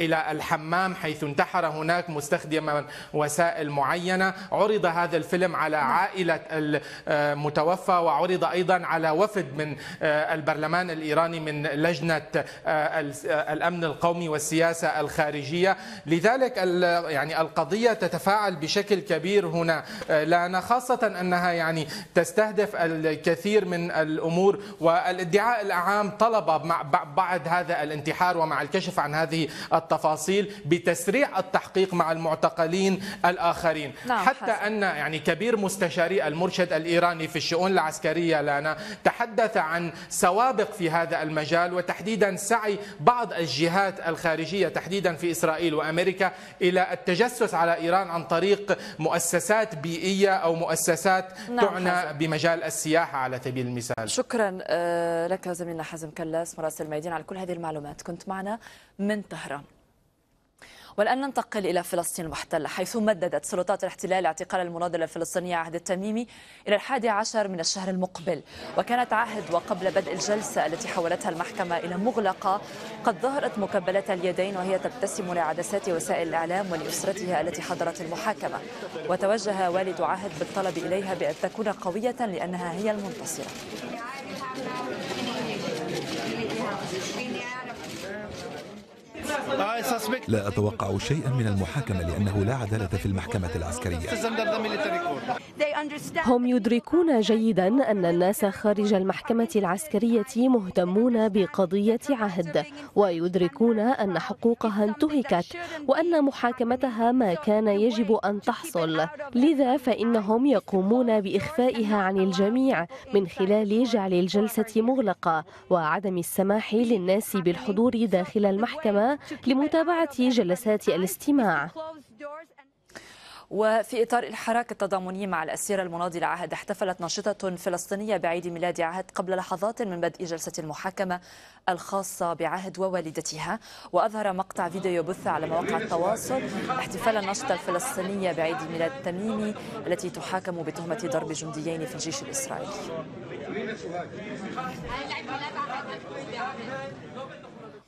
إلى الحمام حيث انتحر هناك مستخدما وسائل معينة عرض هذا الفيلم على نعم. عائلة المتوفى وعرض أيضا على وفد من البرلمان الإيراني من لجنة الأمن القومي والسياسة الخارجية لذلك يعني القضية تتفاعل بشكل بشكل كبير هنا آه، لأن خاصة أنها يعني تستهدف الكثير من الأمور والادعاء العام طلب مع بعد هذا الانتحار ومع الكشف عن هذه التفاصيل بتسريع التحقيق مع المعتقلين الآخرين نعم حتى حسن. أن يعني كبير مستشاري المرشد الإيراني في الشؤون العسكرية لانا تحدث عن سوابق في هذا المجال وتحديدا سعي بعض الجهات الخارجية تحديدا في إسرائيل وأمريكا إلى التجسس على إيران عن طريق مؤسسات بيئية أو مؤسسات نعم تعنى حزم. بمجال السياحة على سبيل المثال شكرا آه، لك زميلنا حزم كلاس مراسل ميدين على كل هذه المعلومات كنت معنا من طهران والآن ننتقل إلى فلسطين المحتلة حيث مددت سلطات الاحتلال اعتقال المناضلة الفلسطينية عهد التميمي إلى الحادي عشر من الشهر المقبل وكانت عهد وقبل بدء الجلسة التي حولتها المحكمة إلى مغلقة قد ظهرت مكبلة اليدين وهي تبتسم لعدسات وسائل الإعلام ولأسرتها التي حضرت المحاكمة وتوجه والد عهد بالطلب إليها بأن تكون قوية لأنها هي المنتصرة لا أتوقع شيئا من المحاكمة لأنه لا عدالة في المحكمة العسكرية هم يدركون جيدا أن الناس خارج المحكمة العسكرية مهتمون بقضية عهد ويدركون أن حقوقها انتهكت وأن محاكمتها ما كان يجب أن تحصل لذا فإنهم يقومون بإخفائها عن الجميع من خلال جعل الجلسة مغلقة وعدم السماح للناس بالحضور داخل المحكمة لمتابعة جلسات الاستماع وفي إطار الحراك التضامني مع الأسيرة المناضلة عهد احتفلت ناشطة فلسطينية بعيد ميلاد عهد قبل لحظات من بدء جلسة المحاكمة الخاصة بعهد ووالدتها وأظهر مقطع فيديو بث على مواقع التواصل احتفال الناشطة الفلسطينية بعيد ميلاد تميمي التي تحاكم بتهمة ضرب جنديين في الجيش الإسرائيلي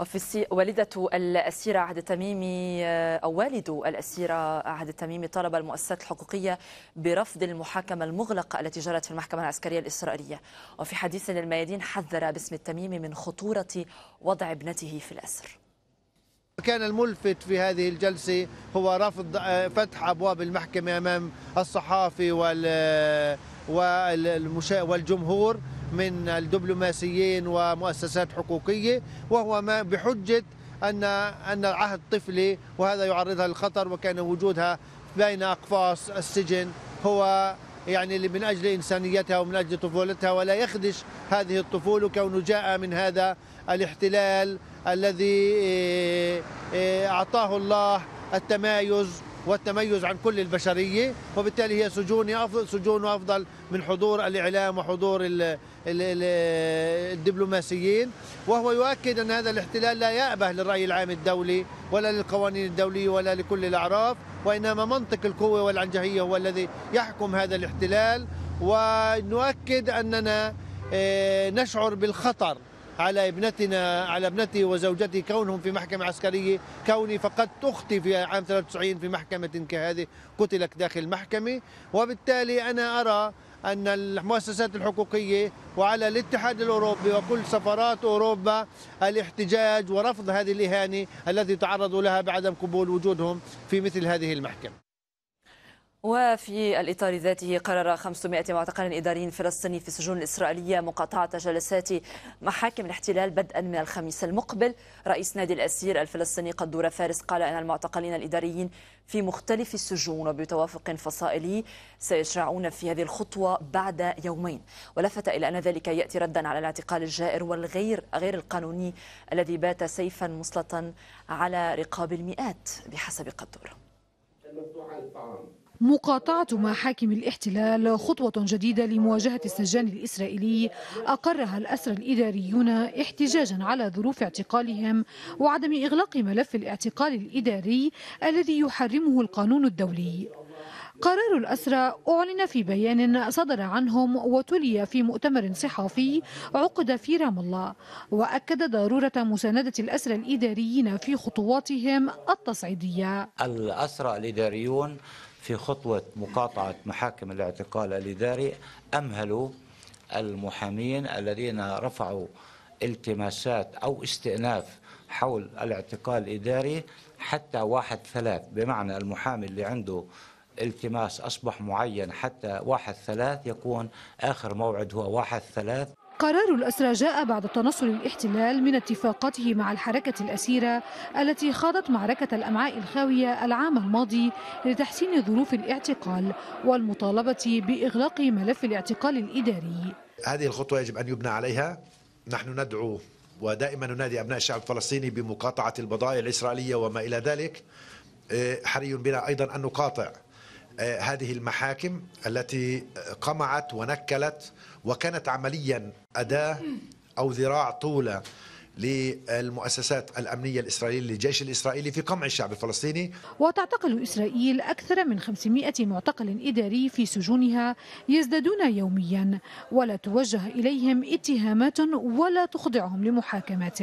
وفي والدة الأسيرة عهد التميمي آه، أو والد الأسيرة عهد التميمي طلب المؤسسات الحقوقية برفض المحاكمة المغلقة التي جرت في المحكمة العسكرية الإسرائيلية وفي حديث للميادين حذر باسم التميمي من خطورة وضع ابنته في الأسر كان الملفت في هذه الجلسة هو رفض آه، فتح أبواب المحكمة أمام الصحافي آه، والمشا والجمهور من الدبلوماسيين ومؤسسات حقوقية وهو ما بحجة أن أن العهد طفلي وهذا يعرضها للخطر وكان وجودها بين أقفاص السجن هو يعني من أجل إنسانيتها ومن أجل طفولتها ولا يخدش هذه الطفولة كونه جاء من هذا الاحتلال الذي إيه، إيه، أعطاه الله التمايز والتميز عن كل البشرية وبالتالي هي سجون أفضل سجون أفضل من حضور الإعلام وحضور الدبلوماسيين وهو يؤكد أن هذا الاحتلال لا يأبه للرأي العام الدولي ولا للقوانين الدولية ولا لكل الأعراف وإنما منطق القوة والعنجهية هو الذي يحكم هذا الاحتلال ونؤكد أننا آه، نشعر بالخطر على ابنتنا على ابنتي وزوجتي كونهم في محكمة عسكرية كوني فقدت أختي في عام 93 في محكمة كهذه قتلت داخل المحكمة وبالتالي أنا أرى أن المؤسسات الحقوقية وعلى الاتحاد الأوروبي وكل سفارات أوروبا الاحتجاج ورفض هذه الإهانة التي تعرضوا لها بعدم قبول وجودهم في مثل هذه المحكمة وفي الإطار ذاته قرر 500 معتقل إداري فلسطيني في السجون الإسرائيلية مقاطعة جلسات محاكم الاحتلال بدءا من الخميس المقبل رئيس نادي الأسير الفلسطيني قدورة فارس قال أن المعتقلين الإداريين في مختلف السجون وبتوافق فصائلي سيشرعون في هذه الخطوة بعد يومين ولفت إلى أن ذلك يأتي ردا على الاعتقال الجائر والغير غير القانوني الذي بات سيفا مسلطا على رقاب المئات بحسب قدورة مقاطعة محاكم الاحتلال خطوة جديدة لمواجهة السجان الإسرائيلي أقرها الأسرى الإداريون احتجاجا على ظروف اعتقالهم وعدم إغلاق ملف الاعتقال الإداري الذي يحرمه القانون الدولي قرار الأسرى أعلن في بيان صدر عنهم وتلي في مؤتمر صحفي عقد في رام الله وأكد ضرورة مساندة الأسرى الإداريين في خطواتهم التصعيدية الأسرى الإداريون في خطوة مقاطعة محاكم الاعتقال الإداري أمهلوا المحامين الذين رفعوا التماسات أو استئناف حول الاعتقال الإداري حتى واحد ثلاث بمعنى المحامي اللي عنده التماس أصبح معين حتى واحد ثلاث يكون آخر موعد هو واحد ثلاث قرار الأسرى جاء بعد تنصل الاحتلال من اتفاقاته مع الحركة الأسيرة التي خاضت معركة الأمعاء الخاوية العام الماضي لتحسين ظروف الاعتقال والمطالبة بإغلاق ملف الاعتقال الإداري هذه الخطوة يجب أن يبنى عليها نحن ندعو ودائما ننادي أبناء الشعب الفلسطيني بمقاطعة البضائع الإسرائيلية وما إلى ذلك آه، حري بنا أيضا أن نقاطع آه، هذه المحاكم التي قمعت ونكلت وكانت عمليا أداة أو ذراع طولة للمؤسسات الأمنية الإسرائيلية للجيش الإسرائيلي في قمع الشعب الفلسطيني وتعتقل إسرائيل أكثر من 500 معتقل إداري في سجونها يزدادون يوميا ولا توجه إليهم اتهامات ولا تخضعهم لمحاكمات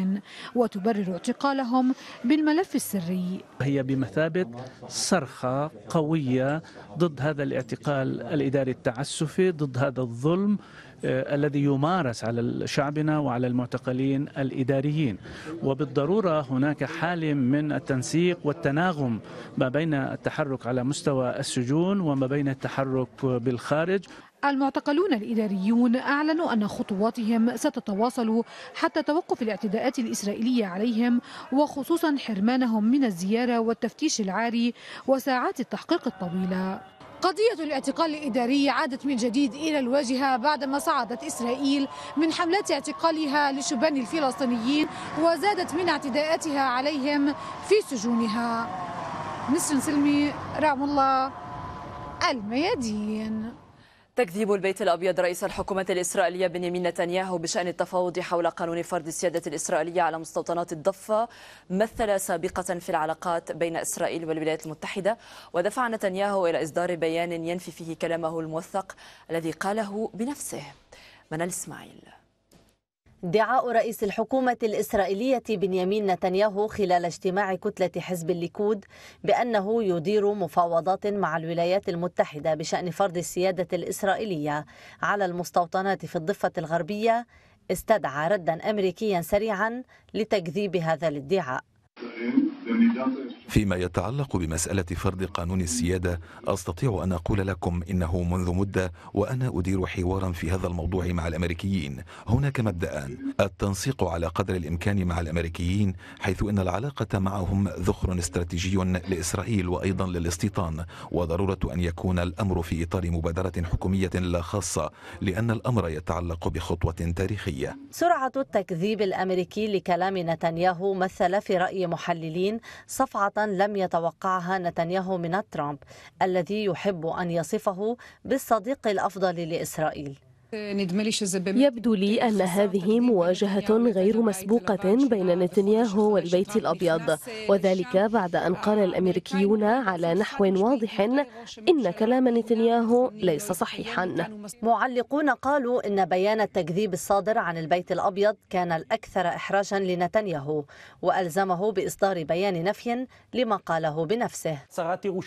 وتبرر اعتقالهم بالملف السري هي بمثابة صرخة قوية ضد هذا الاعتقال الإداري التعسفي ضد هذا الظلم آه، الذي يمارس على شعبنا وعلى المعتقلين الإداريين وبالضرورة هناك حال من التنسيق والتناغم ما بين التحرك على مستوى السجون وما بين التحرك بالخارج المعتقلون الإداريون أعلنوا أن خطواتهم ستتواصل حتى توقف الاعتداءات الإسرائيلية عليهم وخصوصا حرمانهم من الزيارة والتفتيش العاري وساعات التحقيق الطويلة قضية الاعتقال الإداري عادت من جديد إلى الواجهة بعدما صعدت إسرائيل من حملات اعتقالها لشبان الفلسطينيين وزادت من اعتداءاتها عليهم في سجونها نسر سلمي رحم الله الميادين تكذيب البيت الأبيض رئيس الحكومة الإسرائيلية بنيامين نتنياهو بشأن التفاوض حول قانون فرض السيادة الإسرائيلية على مستوطنات الضفة مثل سابقة في العلاقات بين إسرائيل والولايات المتحدة ودفع نتنياهو إلى إصدار بيان ينفي فيه كلامه الموثق الذي قاله بنفسه منال إسماعيل ادعاء رئيس الحكومة الإسرائيلية بنيامين نتنياهو خلال اجتماع كتلة حزب الليكود بأنه يدير مفاوضات مع الولايات المتحدة بشأن فرض السيادة الإسرائيلية على المستوطنات في الضفة الغربية استدعى ردا أمريكيا سريعا لتكذيب هذا الادعاء. فيما يتعلق بمسألة فرض قانون السيادة أستطيع أن أقول لكم إنه منذ مدة وأنا أدير حوارا في هذا الموضوع مع الأمريكيين هناك مبدأان التنسيق على قدر الإمكان مع الأمريكيين حيث إن العلاقة معهم ذخر استراتيجي لإسرائيل وأيضا للاستيطان وضرورة أن يكون الأمر في إطار مبادرة حكومية لا خاصة لأن الأمر يتعلق بخطوة تاريخية سرعة التكذيب الأمريكي لكلام نتنياهو مثل في رأي محللين صفعة لم يتوقعها نتنياهو من ترامب الذي يحب أن يصفه بالصديق الأفضل لإسرائيل يبدو لي أن هذه مواجهة غير مسبوقة بين نتنياهو والبيت الأبيض وذلك بعد أن قال الأمريكيون على نحو واضح إن كلام نتنياهو ليس صحيحا معلقون قالوا إن بيان التكذيب الصادر عن البيت الأبيض كان الأكثر إحراجا لنتنياهو وألزمه بإصدار بيان نفي لما قاله بنفسه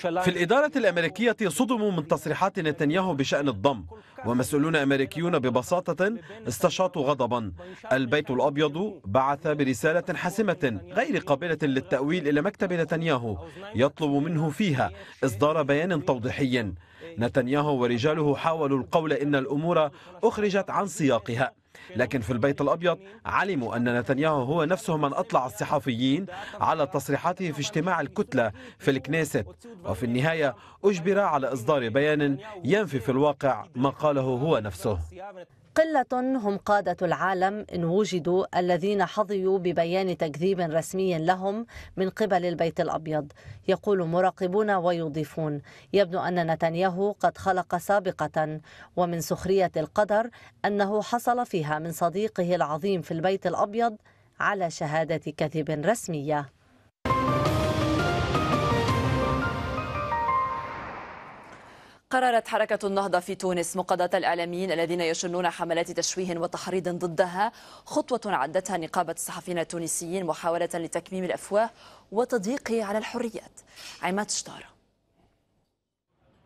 في الإدارة الأمريكية صدموا من تصريحات نتنياهو بشأن الضم ومسؤولون أمريكيون الامريكيون ببساطه استشاطوا غضبا البيت الابيض بعث برساله حاسمه غير قابله للتاويل الى مكتب نتنياهو يطلب منه فيها اصدار بيان توضيحي نتنياهو ورجاله حاولوا القول ان الامور اخرجت عن سياقها لكن في البيت الأبيض علموا أن نتنياهو هو نفسه من أطلع الصحفيين على تصريحاته في اجتماع الكتلة في الكنيست وفي النهاية أجبر على إصدار بيان ينفي في الواقع ما قاله هو نفسه قلة هم قادة العالم إن وجدوا الذين حظيوا ببيان تكذيب رسمي لهم من قبل البيت الأبيض يقول مراقبون ويضيفون يبدو أن نتنياهو قد خلق سابقة ومن سخرية القدر أنه حصل فيها من صديقه العظيم في البيت الأبيض على شهادة كذب رسمية قررت حركة النهضة في تونس مقاضاة الإعلاميين الذين يشنون حملات تشويه وتحريض ضدها خطوة عدتها نقابة الصحفيين التونسيين محاولة لتكميم الأفواه وتضييق على الحريات عماد شطارة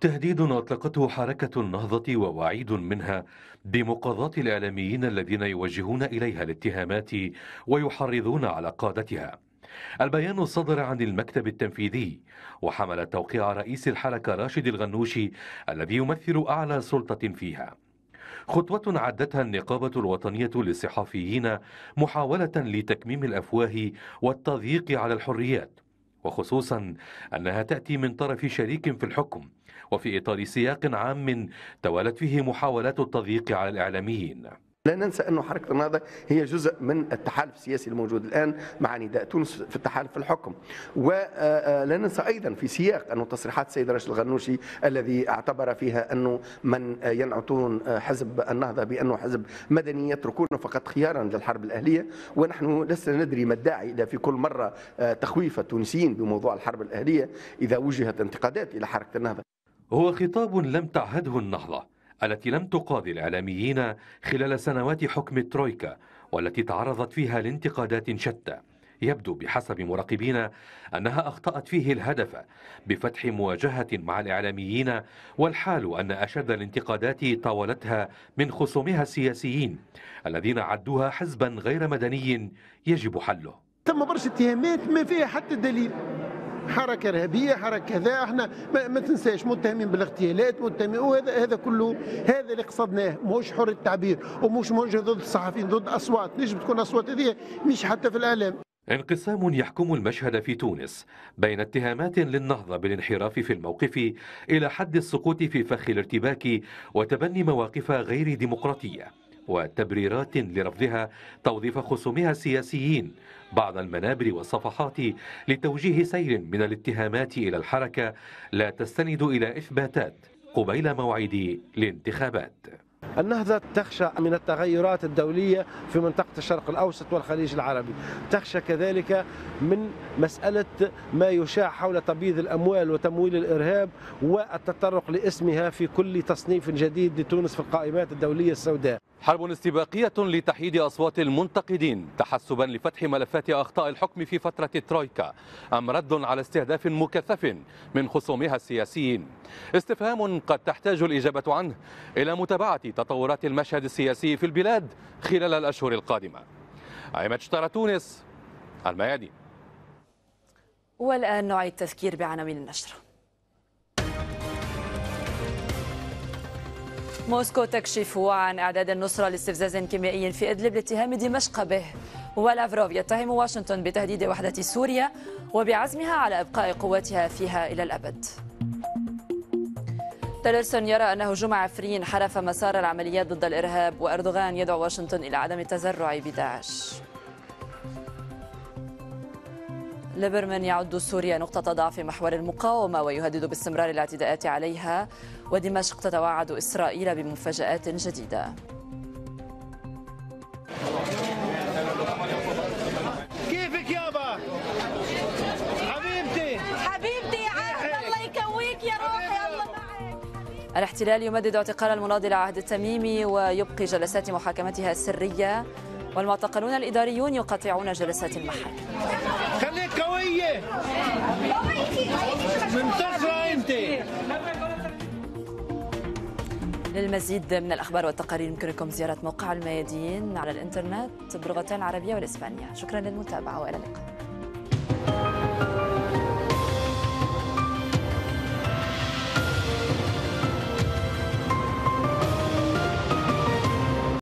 تهديد أطلقته حركة النهضة ووعيد منها بمقاضاة الإعلاميين الذين يوجهون إليها الاتهامات ويحرضون على قادتها البيان صدر عن المكتب التنفيذي وحمل توقيع رئيس الحركة راشد الغنوشي الذي يمثل أعلى سلطة فيها خطوة عدتها النقابة الوطنية للصحفيين محاولة لتكميم الأفواه والتضييق على الحريات وخصوصا أنها تأتي من طرف شريك في الحكم وفي إطار سياق عام توالت فيه محاولات التضييق على الإعلاميين لا ننسى أن حركة النهضة هي جزء من التحالف السياسي الموجود الآن مع نداء تونس في التحالف في الحكم ولا آه، آه، ننسى أيضا في سياق أن تصريحات السيد راشد الغنوشي الذي اعتبر فيها أنه من آه، ينعتون حزب النهضة بأنه حزب مدني يتركونه فقط خيارا للحرب الأهلية ونحن لسنا ندري ما الداعي إلى في كل مرة تخويف التونسيين بموضوع الحرب الأهلية إذا وجهت انتقادات إلى حركة النهضة هو خطاب لم تعهده النهضة التي لم تقاضي الإعلاميين خلال سنوات حكم الترويكا والتي تعرضت فيها لانتقادات شتى يبدو بحسب مراقبين أنها أخطأت فيه الهدف بفتح مواجهة مع الإعلاميين والحال أن أشد الانتقادات طاولتها من خصومها السياسيين الذين عدوها حزبا غير مدني يجب حله تم برش اتهامات ما فيها حتى دليل حركه ارهابيه حركه كذا احنا ما, ما تنساش متهمين بالاغتيالات متهمين وهذا هذا كله هذا اللي قصدناه مش حر التعبير ومش موجه ضد الصحفيين ضد اصوات نجم تكون اصوات هذه مش حتى في الاعلام انقسام يحكم المشهد في تونس بين اتهامات للنهضة بالانحراف في الموقف إلى حد السقوط في فخ الارتباك وتبني مواقف غير ديمقراطية وتبريرات لرفضها توظيف خصومها السياسيين بعض المنابر والصفحات لتوجيه سيل من الاتهامات إلى الحركة لا تستند إلى إثباتات قبيل موعد الانتخابات النهضة تخشى من التغيرات الدولية في منطقة الشرق الأوسط والخليج العربي تخشى كذلك من مسألة ما يشاع حول تبييض الأموال وتمويل الإرهاب والتطرق لاسمها في كل تصنيف جديد لتونس في القائمات الدولية السوداء حرب استباقية لتحييد أصوات المنتقدين تحسبا لفتح ملفات أخطاء الحكم في فترة الترويكا أم رد على استهداف مكثف من خصومها السياسيين استفهام قد تحتاج الإجابة عنه إلى متابعة تطورات المشهد السياسي في البلاد خلال الأشهر القادمة عماد شطارة تونس الميادين والآن نعيد تذكير بعناوين النشره موسكو تكشف عن إعداد النصرة لاستفزاز كيميائي في إدلب لاتهام دمشق به ولافروف يتهم واشنطن بتهديد وحدة سوريا وبعزمها على إبقاء قواتها فيها إلى الأبد تيلرسون يرى أن هجوم عفرين حرف مسار العمليات ضد الإرهاب وأردوغان يدعو واشنطن إلى عدم التزرع بداعش ليبرمان يعد سوريا نقطة ضعف محور المقاومة ويهدد باستمرار الاعتداءات عليها ودمشق تتوعد إسرائيل بمفاجآت جديدة كيفك يابا؟ حبيبتي حبيبتي يا عهد الله يكويك يا روحي الله معك الاحتلال يمدد اعتقال المناضل عهد التميمي ويبقي جلسات محاكمتها السريه والمعتقلون الإداريون يقاطعون جلسات المحل خليك قوية منتصرة أنت للمزيد من الأخبار والتقارير يمكنكم زيارة موقع الميادين على الإنترنت بلغتين العربية والإسبانية شكرا للمتابعة وإلى اللقاء